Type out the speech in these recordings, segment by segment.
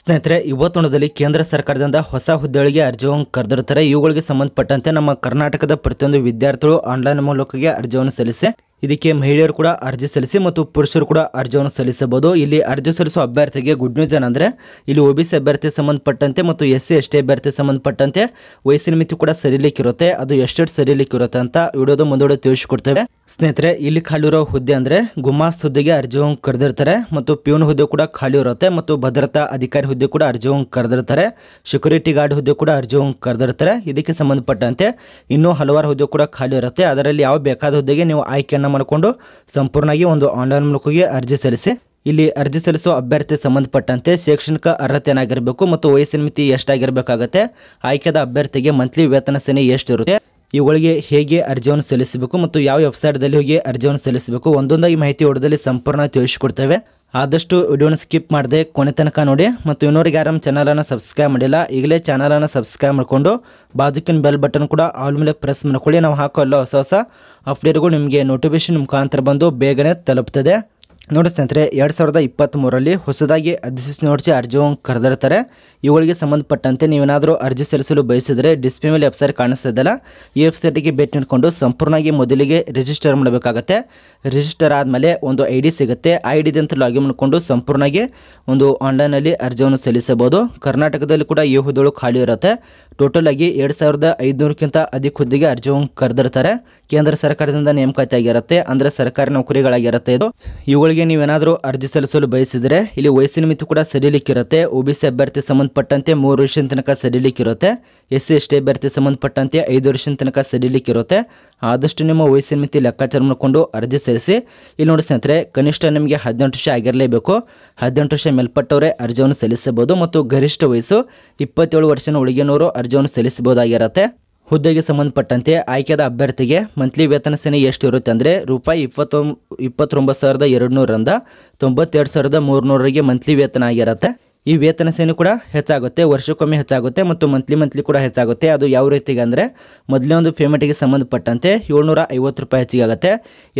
ಸ್ನೇಹಿತರೆ ಇವತ್ತೊಂಡದಲ್ಲಿ ಕೇಂದ್ರ ಸರ್ಕಾರದಿಂದ ಹೊಸ ಹುದ್ದೆಗಳಿಗೆ ಅರ್ಜಿಯನ್ನು ಕರೆದಿರುತ್ತಾರೆ ಇವುಗಳಿಗೆ ಸಂಬಂಧಪಟ್ಟಂತೆ ನಮ್ಮ ಕರ್ನಾಟಕದ ಪ್ರತಿಯೊಂದು ವಿದ್ಯಾರ್ಥಿಗಳು ಆನ್ಲೈನ್ ಮೂಲಕ ಅರ್ಜಿಯನ್ನು ಸಲ್ಲಿಸಿ ಇದಕ್ಕೆ ಮಹಿಳೆಯರು ಕೂಡ ಅರ್ಜಿ ಸಲ್ಲಿಸಿ ಮತ್ತು ಪುರುಷರು ಕೂಡ ಅರ್ಜಿಯನ್ನು ಸಲ್ಲಿಸಬಹುದು ಇಲ್ಲಿ ಅರ್ಜಿ ಸಲ್ಲಿಸುವ ಅಭ್ಯರ್ಥಿಗೆ ಗುಡ್ ನ್ಯೂಸ್ ಏನಂದ್ರೆ ಇಲ್ಲಿ ಒ ಸಿ ಅಭ್ಯರ್ಥಿ ಸಂಬಂಧಪಟ್ಟಂತೆ ಮತ್ತು ಎಸ್ ಸಿ ಎಸ್ ಟಿ ಅಭ್ಯರ್ಥಿ ಸಂಬಂಧಪಟ್ಟಂತೆ ವಯಸ್ಸಿನ ಮಿತಿ ಕೂಡ ಸರಿಲಿಕ್ಕಿರುತ್ತೆ ಅದು ಎಷ್ಟೆಷ್ಟು ಸರಿಲಿಕ್ಕಿರುತ್ತೆ ಅಂತ ವಿಡಿಯೋದು ಮುಂದೋಡಿ ತಿಳಿಸಿಕೊಡ್ತೇವೆ ಸ್ನೇಹಿತರೆ ಇಲ್ಲಿ ಖಾಲಿ ಇರೋ ಹುದ್ದೆ ಅಂದ್ರೆ ಗುಮಾಸ್ ಹುದ್ದೆಗೆ ಅರ್ಜಿ ಕರೆದಿರ್ತಾರೆ ಮತ್ತು ಪ್ಯೂನ್ ಹುದ್ದೆ ಕೂಡ ಖಾಲಿ ಇರುತ್ತೆ ಮತ್ತು ಭದ್ರತಾ ಅಧಿಕಾರಿ ಹುದ್ದೆ ಕೂಡ ಅರ್ಜಿ ಕರೆದಿರ್ತಾರೆ ಸೆಕ್ಯೂರಿಟಿ ಗಾರ್ಡ್ ಹುದ್ದೆ ಕೂಡ ಅರ್ಜಿ ಕರೆದಿರ್ತಾರೆ ಇದಕ್ಕೆ ಸಂಬಂಧಪಟ್ಟಂತೆ ಇನ್ನೂ ಹಲವಾರು ಹುದ್ದೆ ಕೂಡ ಖಾಲಿ ಇರುತ್ತೆ ಅದರಲ್ಲಿ ಯಾವ ಬೇಕಾದ ಹುದ್ದೆಗೆ ನೀವು ಆಯ್ಕೆಯನ್ನು ಮಾಡಿಕೊಂಡು ಸಂಪೂರ್ಣವಾಗಿ ಒಂದು ಆನ್ಲೈನ್ ಮೂಲಕವಾಗಿ ಅರ್ಜಿ ಸಲ್ಲಿಸಿ ಇಲ್ಲಿ ಅರ್ಜಿ ಸಲ್ಲಿಸುವ ಅಭ್ಯರ್ಥಿ ಸಂಬಂಧಪಟ್ಟಂತೆ ಶೈಕ್ಷಣಿಕ ಅರ್ಹತೆಯನ್ನಾಗಿರಬೇಕು ಮತ್ತು ವಯಸ್ಸಿನ ಮಿತಿ ಎಷ್ಟಾಗಿರಬೇಕಾಗತ್ತೆ ಆಯ್ಕೆದ ಅಭ್ಯರ್ಥಿಗೆ ಮಂತ್ಲಿ ವೇತನ ಸೇನೆ ಎಷ್ಟಿರುತ್ತೆ ಇವುಗಳಿಗೆ ಹೇಗೆ ಅರ್ಜಿಯನ್ನು ಸಲ್ಲಿಸಬೇಕು ಮತ್ತು ಯಾವ ವೆಬ್ಸೈಟ್ದಲ್ಲಿ ಹೋಗಿ ಅರ್ಜಿಯನ್ನು ಸಲ್ಲಿಸಬೇಕು ಒಂದೊಂದಾಗಿ ಮಾಹಿತಿ ಹೊಡೆದಲ್ಲಿ ಸಂಪೂರ್ಣ ತಿಳಿಸಿಕೊಡ್ತೇವೆ ಆದಷ್ಟು ವಿಡಿಯೋನ ಸ್ಕಿಪ್ ಮಾಡದೆ ಕೊನೆ ತನಕ ನೋಡಿ ಮತ್ತು ಇನ್ನೋರಿಗೆ ಯಾರು ಚಾನಲನ್ನು ಸಬ್ಸ್ಕ್ರೈಬ್ ಮಾಡಿಲ್ಲ ಈಗಲೇ ಚಾನಲನ್ನು ಸಬ್ಸ್ಕ್ರೈಬ್ ಮಾಡಿಕೊಂಡು ಬಾಜುಕಿನ ಬೆಲ್ ಬಟನ್ ಕೂಡ ಆಲ್ ಮೇಲೆ ಪ್ರೆಸ್ ಮಾಡ್ಕೊಳ್ಳಿ ನಾವು ಹಾಕೋ ಎಲ್ಲ ಹೊಸ ಹೊಸ ಅಪ್ಡೇಟ್ಗಳು ನಿಮಗೆ ನೋಟಿಫಿಕೇಶನ್ ಮುಖಾಂತರ ಬಂದು ಬೇಗನೆ ತಲುಪ್ತದೆ ನೋಡಿ ಸ್ನೇಹಿತರೆ ಎರಡು ಸಾವಿರದ ಇಪ್ಪತ್ತ್ಮೂರರಲ್ಲಿ ಹೊಸದಾಗಿ ಅಧಿಸೂಚನೆ ಹೊರಡಿಸಿ ಅರ್ಜಿಯನ್ನು ಕರೆದಿರ್ತಾರೆ ಇವುಗಳಿಗೆ ಸಂಬಂಧಪಟ್ಟಂತೆ ನೀವೇನಾದರೂ ಅರ್ಜಿ ಸಲ್ಲಿಸಲು ಬಯಸಿದರೆ ಡಿಸ್ಪ್ಲೇ ಮೇಲೆ ವೆಬ್ಸೈಟ್ ಕಾಣಿಸ್ತಾ ಈ ವೆಬ್ಸೈಟಿಗೆ ಭೇಟಿ ನೀಡಿಕೊಂಡು ಸಂಪೂರ್ಣವಾಗಿ ಮೊದಲಿಗೆ ರಿಜಿಸ್ಟರ್ ಮಾಡಬೇಕಾಗತ್ತೆ ರಿಜಿಸ್ಟರ್ ಆದಮೇಲೆ ಒಂದು ಐ ಡಿ ಸಿಗುತ್ತೆ ಐ ಡಿದಂತ ಲಾಗಿನ್ ಮಾಡಿಕೊಂಡು ಸಂಪೂರ್ಣವಾಗಿ ಒಂದು ಆನ್ಲೈನಲ್ಲಿ ಅರ್ಜಿಯನ್ನು ಸಲ್ಲಿಸಬಹುದು ಕರ್ನಾಟಕದಲ್ಲಿ ಕೂಡ ಈ ಹುದ್ದೆಗಳು ಖಾಲಿ ಇರುತ್ತೆ ಟೋಟಲ್ ಆಗಿ ಎರಡು ಸಾವಿರದ ಐದುನೂರಕ್ಕಿಂತ ಅಧಿಕ ಹುದ್ದೆಗೆ ಅರ್ಜಿಯನ್ನು ಕರೆದಿರ್ತಾರೆ ಕೇಂದ್ರ ಸರ್ಕಾರದಿಂದ ನೇಮಕಾತಿ ಆಗಿರುತ್ತೆ ಅಂದರೆ ಸರ್ಕಾರಿ ನೌಕರಿಗಳಾಗಿರುತ್ತೆ ಇದು ಇವುಗಳಿಗೆ ನೀವೇನಾದರೂ ಅರ್ಜಿ ಸಲ್ಲಿಸಲು ಬಯಸಿದರೆ ಇಲ್ಲಿ ವಯಸ್ಸಿನ ಮಿತಿ ಕೂಡ ಸಡಿಲಿಕ್ಕಿರುತ್ತೆ ಒ ಬಿ ಸಿ ಅಭ್ಯರ್ಥಿ ಸಂಬಂಧಪಟ್ಟಂತೆ ಮೂರು ವರ್ಷದ ತನಕ ಸಡಿಲಿಕ್ಕಿರುತ್ತೆ ಎಸ್ ಸಿ ಎಸ್ ಟಿ ಅಭ್ಯರ್ಥಿ ಸಂಬಂಧಪಟ್ಟಂತೆ ಐದು ವರ್ಷದ ತನಕ ಸಡಿಲಿಕ್ಕಿರುತ್ತೆ ಆದಷ್ಟು ನಿಮ್ಮ ವಯಸ್ಸಿನ ಮಿತಿ ಲೆಕ್ಕಾಚಾರ ಮಾಡಿಕೊಂಡು ಅರ್ಜಿ ಸಲ್ಲಿಸಿ ಇಲ್ಲಿ ನೋಡಿ ಸ್ನೇಹಿತರೆ ಕನಿಷ್ಠ ನಿಮಗೆ ಹದಿನೆಂಟು ವರ್ಷ ಆಗಿರಲೇಬೇಕು ಹದಿನೆಂಟು ವರ್ಷ ಮೇಲ್ಪಟ್ಟವರೇ ಅರ್ಜಿಯನ್ನು ಸಲ್ಲಿಸಬಹುದು ಮತ್ತು ಗರಿಷ್ಠ ವಯಸ್ಸು ಇಪ್ಪತ್ತೇಳು ವರ್ಷ ಒಳಗಿನವರು ಅರ್ಜಿಯನ್ನು ಸಲ್ಲಿಸಬಹುದಾಗಿರುತ್ತೆ ಹುದ್ದೆಗೆ ಸಂಬಂಧಪಟ್ಟಂತೆ ಆಯ್ಕೆದ ಅಭ್ಯರ್ಥಿಗೆ ಮಂತ್ಲಿ ವೇತನ ಸೇನೆ ಇರುತ್ತೆ ಅಂದರೆ ರೂಪಾಯಿ ಇಪ್ಪತ್ತೊಂ ಇಪ್ಪತ್ತೊಂಬತ್ತು ಸಾವಿರದ ಎರಡುನೂರರಿಂದ ತೊಂಬತ್ತೆರಡು ಸಾವಿರದ ಮೂರುನೂರರಿಗೆ ಮಂತ್ಲಿ ವೇತನ ಆಗಿರುತ್ತೆ ಈ ವೇತನ ಸೇನೆ ಕೂಡ ಹೆಚ್ಚಾಗುತ್ತೆ ವರ್ಷಕ್ಕೊಮ್ಮೆ ಹೆಚ್ಚಾಗುತ್ತೆ ಮತ್ತು ಮಂತ್ಲಿ ಮಂತ್ಲಿ ಕೂಡ ಹೆಚ್ಚಾಗುತ್ತೆ ಅದು ಯಾವ ರೀತಿಗೆ ಅಂದರೆ ಮೊದಲನೇ ಒಂದು ಪೇಮೆಂಟಿಗೆ ಸಂಬಂಧಪಟ್ಟಂತೆ ಏಳ್ನೂರ ಐವತ್ತು ರೂಪಾಯಿ ಹೆಚ್ಚಿಗಾಗುತ್ತೆ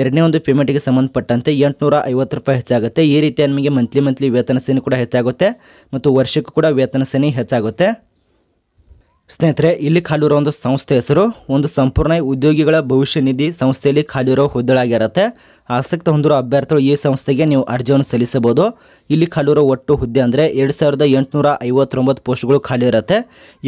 ಎರಡನೇ ಒಂದು ಪೇಮೆಂಟಿಗೆ ಸಂಬಂಧಪಟ್ಟಂತೆ ಎಂಟುನೂರ ಐವತ್ತು ರೂಪಾಯಿ ಹೆಚ್ಚಾಗುತ್ತೆ ಈ ರೀತಿ ನಿಮಗೆ ಮಂತ್ಲಿ ಮಂತ್ಲಿ ವೇತನ ಸೇನೆ ಕೂಡ ಹೆಚ್ಚಾಗುತ್ತೆ ಮತ್ತು ವರ್ಷಕ್ಕೂ ಕೂಡ ವೇತನ ಸೇನೆ ಹೆಚ್ಚಾಗುತ್ತೆ ಸ್ನೇಹಿತರೆ ಇಲ್ಲಿ ಖಾಲಿರೋ ಒಂದು ಸಂಸ್ಥೆ ಹೆಸರು ಒಂದು ಸಂಪೂರ್ಣ ಉದ್ಯೋಗಿಗಳ ಭವಿಷ್ಯ ನಿಧಿ ಸಂಸ್ಥೆಯಲ್ಲಿ ಖಾಲಿರೋ ಹುದ್ದೆಗಳಾಗಿರುತ್ತೆ ಆಸಕ್ತ ಹೊಂದಿರೋ ಅಭ್ಯರ್ಥಿಗಳು ಈ ಸಂಸ್ಥೆಗೆ ನೀವು ಅರ್ಜಿಯನ್ನು ಸಲ್ಲಿಸಬಹುದು ಇಲ್ಲಿ ಖಾಲಿರೋ ಒಟ್ಟು ಹುದ್ದೆ ಅಂದರೆ ಎರಡು ಸಾವಿರದ ಎಂಟುನೂರ ಐವತ್ತೊಂಬತ್ತು ಪೋಸ್ಟ್ಗಳು ಖಾಲಿ ಇರುತ್ತೆ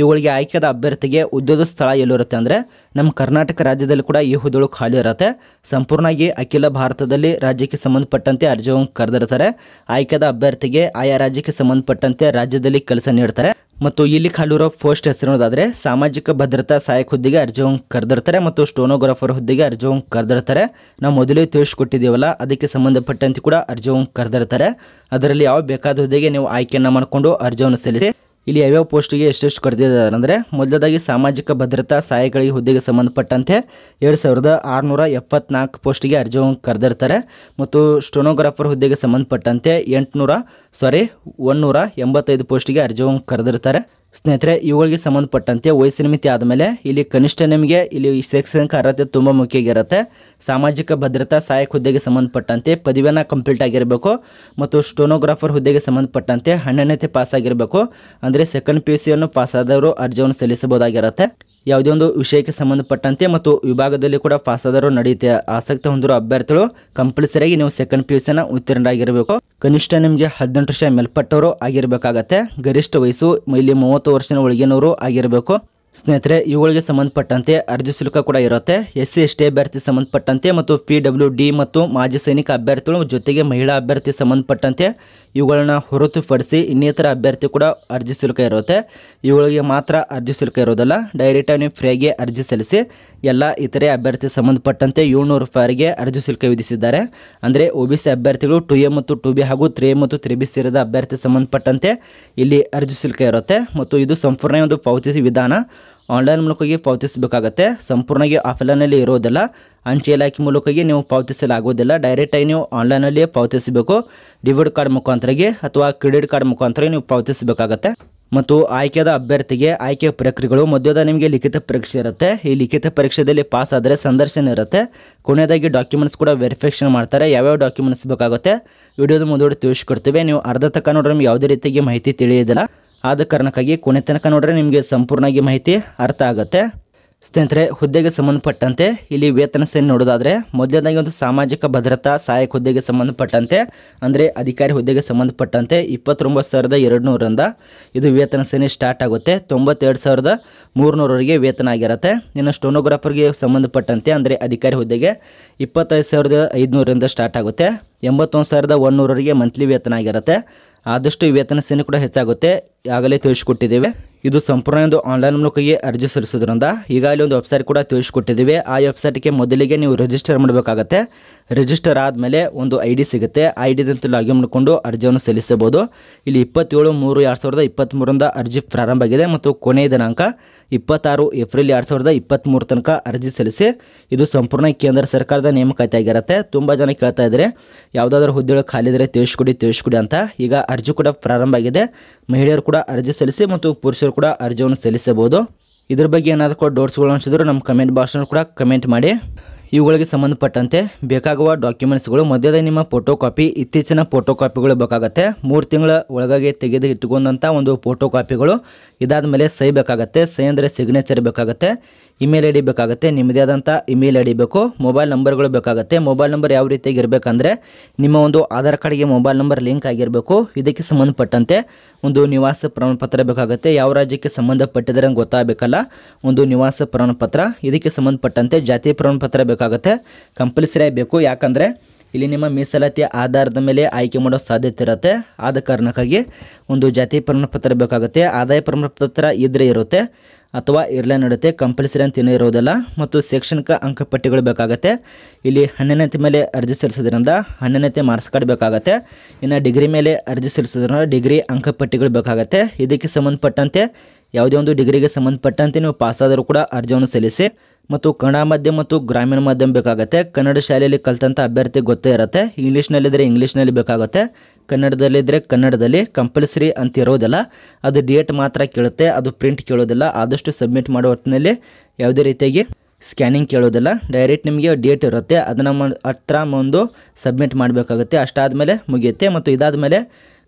ಇವುಗಳಿಗೆ ಆಯ್ಕೆಯಾದ ಅಭ್ಯರ್ಥಿಗೆ ಉದ್ಯೋಗ ಸ್ಥಳ ಎಲ್ಲಿರುತ್ತೆ ಅಂದರೆ ನಮ್ಮ ಕರ್ನಾಟಕ ರಾಜ್ಯದಲ್ಲಿ ಕೂಡ ಈ ಹುದ್ದೆಗಳು ಖಾಲಿ ಇರುತ್ತೆ ಸಂಪೂರ್ಣವಾಗಿ ಅಖಿಲ ಭಾರತದಲ್ಲಿ ರಾಜ್ಯಕ್ಕೆ ಸಂಬಂಧಪಟ್ಟಂತೆ ಅರ್ಜಿಯನ್ನು ಕರೆದಿರ್ತಾರೆ ಆಯ್ಕೆಯಾದ ಅಭ್ಯರ್ಥಿಗೆ ಆಯಾ ರಾಜ್ಯಕ್ಕೆ ಸಂಬಂಧಪಟ್ಟಂತೆ ರಾಜ್ಯದಲ್ಲಿ ಕೆಲಸ ನೀಡ್ತಾರೆ ಮತ್ತು ಇಲ್ಲಿ ಖಾಲಿರೋ ಫಸ್ಟ್ ಹೆಸರಿನದಾದರೆ ಸಾಮಾಜಿಕ ಭದ್ರತಾ ಸಹಾಯಕ ಹುದ್ದೆಗೆ ಅರ್ಜಿಯನ್ನು ಕರೆದಿರ್ತಾರೆ ಮತ್ತು ಸ್ಟೋನೋಗ್ರಾಫರ್ ಹುದ್ದೆಗೆ ಅರ್ಜಿಯನ್ನು ಕರೆದಿರ್ತಾರೆ ನಾವು ಮೊದಲೇ ತಿಳಿಸ್ಕೊಟ್ಟಿದ್ದೀವಲ್ಲ ಅದಕ್ಕೆ ಸಂಬಂಧಪಟ್ಟಂತೆ ಕೂಡ ಅರ್ಜಿಯನ್ನು ಕರೆದಿರ್ತಾರೆ ಅದರಲ್ಲಿ ಯಾವ ಬೇಕಾದ ಹುದ್ದೆಗೆ ನೀವು ಆಯ್ಕೆಯನ್ನು ಮಾಡಿಕೊಂಡು ಅರ್ಜಿಯನ್ನು ಸಲ್ಲಿಸಿ ಇಲ್ಲಿ ಯಾವ್ಯಾವ ಪೋಸ್ಟಿಗೆ ಎಷ್ಟೆಷ್ಟು ಕರೆದಿದ್ದಾರೆ ಅಂದರೆ ಮೊದಲದಾಗಿ ಸಾಮಾಜಿಕ ಭದ್ರತಾ ಸಹಾಯಗಳಿಗೆ ಹುದ್ದೆಗೆ ಸಂಬಂಧಪಟ್ಟಂತೆ ಎರಡು ಸಾವಿರದ ಆರುನೂರ ಎಪ್ಪತ್ನಾಲ್ಕು ಪೋಸ್ಟಿಗೆ ಅರ್ಜಿ ಕರೆದಿರ್ತಾರೆ ಮತ್ತು ಸ್ಟೋನೋಗ್ರಾಫರ್ ಹುದ್ದೆಗೆ ಸಂಬಂಧಪಟ್ಟಂತೆ ಎಂಟುನೂರ ಸಾರಿ ಒನ್ನೂರ ಎಂಬತ್ತೈದು ಪೋಸ್ಟಿಗೆ ಅರ್ಜಿ ಕರೆದಿರ್ತಾರೆ ಸ್ನೇಹಿತರೆ ಇವುಗಳಿಗೆ ಸಂಬಂಧಪಟ್ಟಂತೆ ವಯಸ್ಸು ಮಿತಿ ಆದಮೇಲೆ ಇಲ್ಲಿ ಕನಿಷ್ಠ ನಿಮಗೆ ಇಲ್ಲಿ ಶೈಕ್ಷಣಿಕ ಅರ್ಹತೆ ತುಂಬ ಆಗಿರುತ್ತೆ ಸಾಮಾಜಿಕ ಭದ್ರತಾ ಸಹಾಯಕ ಹುದ್ದೆಗೆ ಸಂಬಂಧಪಟ್ಟಂತೆ ಪದವಿಯನ್ನು ಕಂಪ್ಲೀಟ್ ಆಗಿರಬೇಕು ಮತ್ತು ಸ್ಟೋನೋಗ್ರಾಫರ್ ಹುದ್ದೆಗೆ ಸಂಬಂಧಪಟ್ಟಂತೆ ಪಾಸ್ ಪಾಸಾಗಿರಬೇಕು ಅಂದರೆ ಸೆಕೆಂಡ್ ಪಿ ಯು ಸಿಯನ್ನು ಪಾಸಾದವರು ಅರ್ಜಿಯನ್ನು ಸಲ್ಲಿಸಬಹುದಾಗಿರುತ್ತೆ ಯಾವುದೇ ಒಂದು ವಿಷಯಕ್ಕೆ ಸಂಬಂಧಪಟ್ಟಂತೆ ಮತ್ತು ವಿಭಾಗದಲ್ಲಿ ಕೂಡ ಪಾಸ್ ಆದರೂ ನಡೆಯುತ್ತೆ ಆಸಕ್ತಿ ಹೊಂದಿರುವ ಅಭ್ಯರ್ಥಿಗಳು ಕಂಪಲ್ಸರಿಯಾಗಿ ನೀವು ಸೆಕೆಂಡ್ ಪಿ ಯು ಸಿನ ಉತ್ತೀರ್ಣರಾಗಿರಬೇಕು ಕನಿಷ್ಠ ನಿಮಗೆ ಹದಿನೆಂಟು ವರ್ಷ ಮೇಲ್ಪಟ್ಟವರು ಆಗಿರಬೇಕಾಗತ್ತೆ ಗರಿಷ್ಠ ವಯಸ್ಸು ಇಲ್ಲಿ ಮೂವತ್ತು ವರ್ಷದ ಒಳಗಿನವರು ಆಗಿರಬೇಕು ಸ್ನೇಹಿತರೆ ಇವುಗಳಿಗೆ ಸಂಬಂಧಪಟ್ಟಂತೆ ಅರ್ಜಿ ಶುಲ್ಕ ಕೂಡ ಇರುತ್ತೆ ಎಸ್ ಸಿ ಎಸ್ ಟಿ ಅಭ್ಯರ್ಥಿ ಸಂಬಂಧಪಟ್ಟಂತೆ ಮತ್ತು ಪಿ ಡಬ್ಲ್ಯೂ ಡಿ ಮತ್ತು ಮಾಜಿ ಸೈನಿಕ ಅಭ್ಯರ್ಥಿಗಳು ಜೊತೆಗೆ ಮಹಿಳಾ ಅಭ್ಯರ್ಥಿ ಸಂಬಂಧಪಟ್ಟಂತೆ ಇವುಗಳನ್ನ ಹೊರತುಪಡಿಸಿ ಇನ್ನಿತರ ಅಭ್ಯರ್ಥಿ ಕೂಡ ಅರ್ಜಿ ಶುಲ್ಕ ಇರುತ್ತೆ ಇವುಗಳಿಗೆ ಮಾತ್ರ ಅರ್ಜಿ ಶುಲ್ಕ ಇರೋದಲ್ಲ ಡೈರೆಕ್ಟಾಗಿ ನೀವು ಫ್ರೀಗೆ ಅರ್ಜಿ ಸಲ್ಲಿಸಿ ಎಲ್ಲ ಇತರೆ ಅಭ್ಯರ್ಥಿ ಸಂಬಂಧಪಟ್ಟಂತೆ ಏಳ್ನೂರು ರೂಪಾಯಿಗೆ ಅರ್ಜಿ ಶುಲ್ಕ ವಿಧಿಸಿದ್ದಾರೆ ಅಂದರೆ ಒ ಬಿ ಸಿ ಅಭ್ಯರ್ಥಿಗಳು ಟು ಎ ಮತ್ತು ಟು ಬಿ ಹಾಗೂ ತ್ರೀ ಎ ಮತ್ತು ತ್ರೀ ಬಿ ಸೇರಿದ ಅಭ್ಯರ್ಥಿ ಸಂಬಂಧಪಟ್ಟಂತೆ ಇಲ್ಲಿ ಅರ್ಜಿ ಶುಲ್ಕ ಇರುತ್ತೆ ಮತ್ತು ಇದು ಸಂಪೂರ್ಣ ಒಂದು ಪಾವತಿಸಿ ವಿಧಾನ ಆನ್ಲೈನ್ ಮೂಲಕವಾಗಿ ಪಾವತಿಸಬೇಕಾಗತ್ತೆ ಸಂಪೂರ್ಣವಾಗಿ ಆಫ್ಲೈನಲ್ಲಿ ಇರೋದಿಲ್ಲ ಅಂಚೆ ಇಲಾಖೆ ಮೂಲಕವಾಗಿ ನೀವು ಪಾವತಿಸಲಾಗುವುದಿಲ್ಲ ಡೈರೆಕ್ಟಾಗಿ ನೀವು ಆನ್ಲೈನಲ್ಲಿಯೇ ಪಾವತಿಸಬೇಕು ಡೆಬಿಟ್ ಕಾರ್ಡ್ ಮುಖಾಂತರಗೆ ಅಥವಾ ಕ್ರೆಡಿಟ್ ಕಾರ್ಡ್ ಮುಖಾಂತರ ನೀವು ಪಾವತಿಸಬೇಕಾಗತ್ತೆ ಮತ್ತು ಆಯ್ಕೆಯಾದ ಅಭ್ಯರ್ಥಿಗೆ ಆಯ್ಕೆ ಪ್ರಕ್ರಿಯೆಗಳು ಮಧ್ಯದ ನಿಮಗೆ ಲಿಖಿತ ಪರೀಕ್ಷೆ ಇರುತ್ತೆ ಈ ಲಿಖಿತ ಪರೀಕ್ಷೆಯಲ್ಲಿ ಪಾಸ್ ಆದರೆ ಸಂದರ್ಶನ ಇರುತ್ತೆ ಕೊನೆಯದಾಗಿ ಡಾಕ್ಯುಮೆಂಟ್ಸ್ ಕೂಡ ವೆರಿಫಿಕೇಷನ್ ಮಾಡ್ತಾರೆ ಯಾವ್ಯಾವ ಡಾಕ್ಯುಮೆಂಟ್ಸ್ ಬೇಕಾಗುತ್ತೆ ವಿಡಿಯೋದ ಮುಂದೋಡಿ ತಿಳಿಸ್ಕೊಡ್ತೀವಿ ನೀವು ಅರ್ಧ ತಕ್ಕ ನೋಡ್ರೆ ಯಾವುದೇ ರೀತಿಯಾಗಿ ಮಾಹಿತಿ ತಿಳಿಯೋದಿಲ್ಲ ಆದ ಕಾರಣಕ್ಕಾಗಿ ಕೊನೆ ತನಕ ನೋಡ್ರೆ ನಿಮಗೆ ಸಂಪೂರ್ಣವಾಗಿ ಮಾಹಿತಿ ಅರ್ಥ ಆಗುತ್ತೆ ಸ್ನೇಹಿತರೆ ಹುದ್ದೆಗೆ ಸಂಬಂಧಪಟ್ಟಂತೆ ಇಲ್ಲಿ ವೇತನ ಸೇನೆ ನೋಡೋದಾದರೆ ಮೊದಲನೇದಾಗಿ ಒಂದು ಸಾಮಾಜಿಕ ಭದ್ರತಾ ಸಹಾಯಕ ಹುದ್ದೆಗೆ ಸಂಬಂಧಪಟ್ಟಂತೆ ಅಂದರೆ ಅಧಿಕಾರಿ ಹುದ್ದೆಗೆ ಸಂಬಂಧಪಟ್ಟಂತೆ ಇಪ್ಪತ್ತೊಂಬತ್ತು ಸಾವಿರದ ಎರಡುನೂರರಿಂದ ಇದು ವೇತನ ಸೇನೆ ಸ್ಟಾರ್ಟ್ ಆಗುತ್ತೆ ತೊಂಬತ್ತೆರಡು ಸಾವಿರದ ಮೂರುನೂರವರೆಗೆ ವೇತನ ಆಗಿರುತ್ತೆ ಇನ್ನು ಸ್ಟೋನೋಗ್ರಾಫರ್ಗೆ ಸಂಬಂಧಪಟ್ಟಂತೆ ಅಂದರೆ ಅಧಿಕಾರಿ ಹುದ್ದೆಗೆ ಇಪ್ಪತ್ತೈದು ಸಾವಿರದ ಐದುನೂರರಿಂದ ಸ್ಟಾರ್ಟ್ ಆಗುತ್ತೆ ಎಂಬತ್ತೊಂದು ಸಾವಿರದ ಒಂದುನೂರವರೆಗೆ ಮಂತ್ಲಿ ವೇತನ ಆಗಿರುತ್ತೆ ಆದಷ್ಟು ವೇತನ ಸೇನೆ ಕೂಡ ಹೆಚ್ಚಾಗುತ್ತೆ ಆಗಲೇ ತಿಳಿಸಿಕೊಟ್ಟಿದ್ದೇವೆ ಇದು ಸಂಪೂರ್ಣ ಒಂದು ಆನ್ಲೈನ್ ಮೂಲಕವೇ ಅರ್ಜಿ ಸಲ್ಲಿಸೋದ್ರಿಂದ ಈಗಾಗಲೇ ಒಂದು ವೆಬ್ಸೈಟ್ ಕೂಡ ತಿಳಿಸಿಕೊಟ್ಟಿದ್ದೀವಿ ಆ ವೆಬ್ಸೈಟ್ಗೆ ಮೊದಲಿಗೆ ನೀವು ರಿಜಿಸ್ಟರ್ ಮಾಡಬೇಕಾಗತ್ತೆ ರಿಜಿಸ್ಟರ್ ಆದಮೇಲೆ ಒಂದು ಐ ಡಿ ಸಿಗುತ್ತೆ ಐ ಡಿದಂತೂ ಲಾಗಿನ್ ಮಾಡಿಕೊಂಡು ಅರ್ಜಿಯನ್ನು ಸಲ್ಲಿಸಬಹುದು ಇಲ್ಲಿ ಇಪ್ಪತ್ತೇಳು ಮೂರು ಎರಡು ಸಾವಿರದ ಇಪ್ಪತ್ತ್ಮೂರಿಂದ ಅರ್ಜಿ ಪ್ರಾರಂಭ ಆಗಿದೆ ಮತ್ತು ಕೊನೆಯ ದಿನಾಂಕ ಇಪ್ಪತ್ತಾರು ಏಪ್ರಿಲ್ ಎರಡು ಸಾವಿರದ ಇಪ್ಪತ್ತ್ಮೂರು ತನಕ ಅರ್ಜಿ ಸಲ್ಲಿಸಿ ಇದು ಸಂಪೂರ್ಣ ಕೇಂದ್ರ ಸರ್ಕಾರದ ನೇಮಕಾತಿ ಆಗಿರುತ್ತೆ ತುಂಬ ಜನ ಕೇಳ್ತಾ ಇದ್ದಾರೆ ಯಾವುದಾದ್ರೂ ಹುದ್ದೆಗಳು ಖಾಲಿದರೆ ತಿಳಿಸ್ಕೊಡಿ ತಿಳಿಸ್ಕೊಡಿ ಅಂತ ಈಗ ಅರ್ಜಿ ಕೂಡ ಪ್ರಾರಂಭ ಆಗಿದೆ ಮಹಿಳೆಯರು ಕೂಡ ಅರ್ಜಿ ಸಲ್ಲಿಸಿ ಮತ್ತು ಪುರುಷರು ಕೂಡ ಅರ್ಜಿಯನ್ನು ಸಲ್ಲಿಸಬಹುದು ಇದ್ರ ಬಗ್ಗೆ ಏನಾದರೂ ಕೂಡ ಡೌಟ್ಸ್ಗಳು ಅನಿಸಿದ್ರು ನಮ್ಮ ಕಮೆಂಟ್ ಬಾಕ್ಸ್ನಲ್ಲಿ ಕೂಡ ಕಮೆಂಟ್ ಮಾಡಿ ಇವುಗಳಿಗೆ ಸಂಬಂಧಪಟ್ಟಂತೆ ಬೇಕಾಗುವ ಡಾಕ್ಯುಮೆಂಟ್ಸ್ಗಳು ಮಧ್ಯದ ನಿಮ್ಮ ಫೋಟೋ ಕಾಪಿ ಇತ್ತೀಚಿನ ಫೋಟೋ ಕಾಪಿಗಳು ಬೇಕಾಗುತ್ತೆ ಮೂರು ತಿಂಗಳ ಒಳಗಾಗಿ ತೆಗೆದು ಇಟ್ಟುಕೊಂಡಂಥ ಒಂದು ಫೋಟೋ ಕಾಪಿಗಳು ಇದಾದ ಮೇಲೆ ಸಹಿ ಬೇಕಾಗುತ್ತೆ ಸಹಿ ಅಂದರೆ ಸಿಗ್ನೇಚರ್ ಬೇಕಾಗುತ್ತೆ ಇಮೇಲ್ ಐ ಡಿ ಬೇಕಾಗುತ್ತೆ ನಿಮ್ಮದೇ ಆದಂಥ ಇಮೇಲ್ ಐ ಡಿ ಬೇಕು ಮೊಬೈಲ್ ನಂಬರ್ಗಳು ಬೇಕಾಗುತ್ತೆ ಮೊಬೈಲ್ ನಂಬರ್ ಯಾವ ರೀತಿಯಾಗಿ ಇರಬೇಕಂದ್ರೆ ನಿಮ್ಮ ಒಂದು ಆಧಾರ್ ಕಾರ್ಡ್ಗೆ ಮೊಬೈಲ್ ನಂಬರ್ ಲಿಂಕ್ ಆಗಿರಬೇಕು ಇದಕ್ಕೆ ಸಂಬಂಧಪಟ್ಟಂತೆ ಒಂದು ನಿವಾಸ ಪ್ರಮಾಣಪತ್ರ ಬೇಕಾಗುತ್ತೆ ಯಾವ ರಾಜ್ಯಕ್ಕೆ ಸಂಬಂಧಪಟ್ಟಿದ್ರೆ ಗೊತ್ತಾಗಬೇಕಲ್ಲ ಒಂದು ನಿವಾಸ ಪ್ರಮಾಣಪತ್ರ ಇದಕ್ಕೆ ಸಂಬಂಧಪಟ್ಟಂತೆ ಜಾತಿ ಪ್ರಮಾಣಪತ್ರ ಬೇಕಾಗುತ್ತೆ ಕಂಪಲ್ಸರಿ ಬೇಕು ಯಾಕಂದರೆ ಇಲ್ಲಿ ನಿಮ್ಮ ಮೀಸಲಾತಿ ಆಧಾರದ ಮೇಲೆ ಆಯ್ಕೆ ಮಾಡೋ ಸಾಧ್ಯತೆ ಇರುತ್ತೆ ಆದ ಕಾರಣಕ್ಕಾಗಿ ಒಂದು ಜಾತಿ ಪ್ರಮಾಣಪತ್ರ ಬೇಕಾಗುತ್ತೆ ಆದಾಯ ಪ್ರಮಾಣಪತ್ರ ಪತ್ರ ಇದ್ದರೆ ಇರುತ್ತೆ ಅಥವಾ ಇರಲೇ ನಡುತ್ತೆ ಕಂಪಲ್ಸರಿ ಅಂತ ಏನೂ ಇರೋದಿಲ್ಲ ಮತ್ತು ಶೈಕ್ಷಣಿಕ ಅಂಕಪಟ್ಟಿಗಳು ಬೇಕಾಗತ್ತೆ ಇಲ್ಲಿ ಹನ್ನೊಂದನೇ ಮೇಲೆ ಅರ್ಜಿ ಸಲ್ಲಿಸೋದ್ರಿಂದ ಹನ್ನೊಂದನೇ ಮಾರ್ಕ್ಸ್ ಕಾರ್ಡ್ ಬೇಕಾಗತ್ತೆ ಇನ್ನು ಡಿಗ್ರಿ ಮೇಲೆ ಅರ್ಜಿ ಸಲ್ಲಿಸೋದ್ರಿಂದ ಡಿಗ್ರಿ ಅಂಕಪಟ್ಟಿಗಳು ಬೇಕಾಗತ್ತೆ ಇದಕ್ಕೆ ಸಂಬಂಧಪಟ್ಟಂತೆ ಯಾವುದೇ ಒಂದು ಡಿಗ್ರಿಗೆ ಸಂಬಂಧಪಟ್ಟಂತೆ ನೀವು ಪಾಸಾದರೂ ಕೂಡ ಅರ್ಜಿಯನ್ನು ಸಲ್ಲಿಸಿ ಮತ್ತು ಕನ್ನಡ ಮಾಧ್ಯಮ ಮತ್ತು ಗ್ರಾಮೀಣ ಮಾಧ್ಯಮ ಬೇಕಾಗುತ್ತೆ ಕನ್ನಡ ಶಾಲೆಯಲ್ಲಿ ಕಲಿತಂಥ ಅಭ್ಯರ್ಥಿ ಗೊತ್ತೇ ಇರುತ್ತೆ ಇಂಗ್ಲೀಷ್ನಲ್ಲಿದ್ದರೆ ಇಂಗ್ಲೀಷ್ನಲ್ಲಿ ಬೇಕಾಗುತ್ತೆ ಕನ್ನಡದಲ್ಲಿದ್ದರೆ ಕನ್ನಡದಲ್ಲಿ ಕಂಪಲ್ಸರಿ ಅಂತ ಇರೋದಿಲ್ಲ ಅದು ಡೇಟ್ ಮಾತ್ರ ಕೇಳುತ್ತೆ ಅದು ಪ್ರಿಂಟ್ ಕೇಳೋದಿಲ್ಲ ಆದಷ್ಟು ಸಬ್ಮಿಟ್ ಮಾಡೋ ಹೊತ್ತಿನಲ್ಲಿ ಯಾವುದೇ ರೀತಿಯಾಗಿ ಸ್ಕ್ಯಾನಿಂಗ್ ಕೇಳೋದಿಲ್ಲ ಡೈರೆಕ್ಟ್ ನಿಮಗೆ ಡೇಟ್ ಇರುತ್ತೆ ಅದನ್ನು ಹತ್ರ ಒಂದು ಸಬ್ಮಿಟ್ ಮಾಡಬೇಕಾಗುತ್ತೆ ಅಷ್ಟಾದಮೇಲೆ ಮುಗಿಯುತ್ತೆ ಮತ್ತು ಇದಾದ ಮೇಲೆ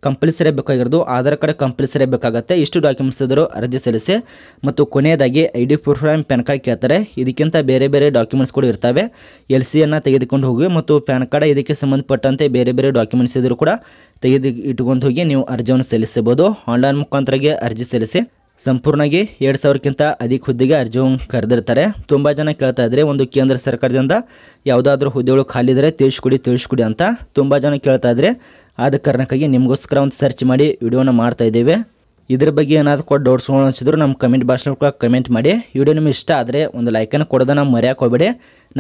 ಕಂಪಲ್ಸರಿ ಬೇಕಾಗಿರೋದು ಆಧಾರ್ ಕಾರ್ಡ್ ಕಂಪಲ್ಸರಿ ಬೇಕಾಗುತ್ತೆ ಇಷ್ಟು ಡಾಕ್ಯುಮೆಂಟ್ಸ್ ಇದ್ದರೂ ಅರ್ಜಿ ಸಲ್ಲಿಸಿ ಮತ್ತು ಕೊನೆಯದಾಗಿ I D proof and PAN card ಕೇಳ್ತಾರೆ ಇದಕ್ಕಿಂತ ಬೇರೆ ಬೇರೆ ಡಾಕ್ಯುಮೆಂಟ್ಸ್ ಕೂಡ ಇರ್ತವೆ ಎಲ್ ಸಿಯನ್ನು ತೆಗೆದುಕೊಂಡು ಹೋಗಿ ಮತ್ತು ಪ್ಯಾನ್ ಕಾರ್ಡ್ ಇದಕ್ಕೆ ಸಂಬಂಧಪಟ್ಟಂತೆ ಬೇರೆ ಬೇರೆ ಡಾಕ್ಯುಮೆಂಟ್ಸ್ ಇದ್ದರೂ ಕೂಡ ತೆಗೆದು ಇಟ್ಕೊಂಡು ಹೋಗಿ ನೀವು ಅರ್ಜಿಯನ್ನು ಸಲ್ಲಿಸಬಹುದು ಆನ್ಲೈನ್ ಮುಖಾಂತರಗೆ ಅರ್ಜಿ ಸಲ್ಲಿಸಿ ಸಂಪೂರ್ಣವಾಗಿ ಎರಡು ಸಾವಿರಕ್ಕಿಂತ ಅಧಿಕ ಹುದ್ದೆಗೆ ಅರ್ಜಿಯನ್ನು ಕರೆದಿರ್ತಾರೆ ತುಂಬ ಜನ ಕೇಳ್ತಾ ಇದ್ರೆ ಒಂದು ಕೇಂದ್ರ ಸರ್ಕಾರದಿಂದ ಯಾವುದಾದ್ರೂ ಹುದ್ದೆಗಳು ಖಾಲಿ ಖಾಲಿದರೆ ತಿಳಿಸ್ಕೊಡಿ ತಿಳಿಸ್ಕೊಡಿ ಅಂತ ತುಂಬ ಜನ ಕೇಳ್ತಾ ಇದ್ರೆ ಆದ ಕಾರಣಕ್ಕಾಗಿ ನಿಮಗೋಸ್ಕರ ಒಂದು ಸರ್ಚ್ ಮಾಡಿ ವಿಡಿಯೋನ ಮಾಡ್ತಾ ಇದ್ದೇವೆ ಇದ್ರ ಬಗ್ಗೆ ಏನಾದರೂ ಕೊಟ್ಟು ಡೌಟ್ಸ್ಗಳು ಅನಿಸಿದ್ರು ನಮ್ಮ ಕಮೆಂಟ್ ಕೂಡ ಕಮೆಂಟ್ ಮಾಡಿ ವಿಡಿಯೋ ನಿಮ್ಗೆ ಇಷ್ಟ ಆದರೆ ಒಂದು ಲೈಕನ್ನು ಕೊಡೋದನ್ನು ಮರೆಯೋಕೆ ಹೋಗ್ಬೇಡಿ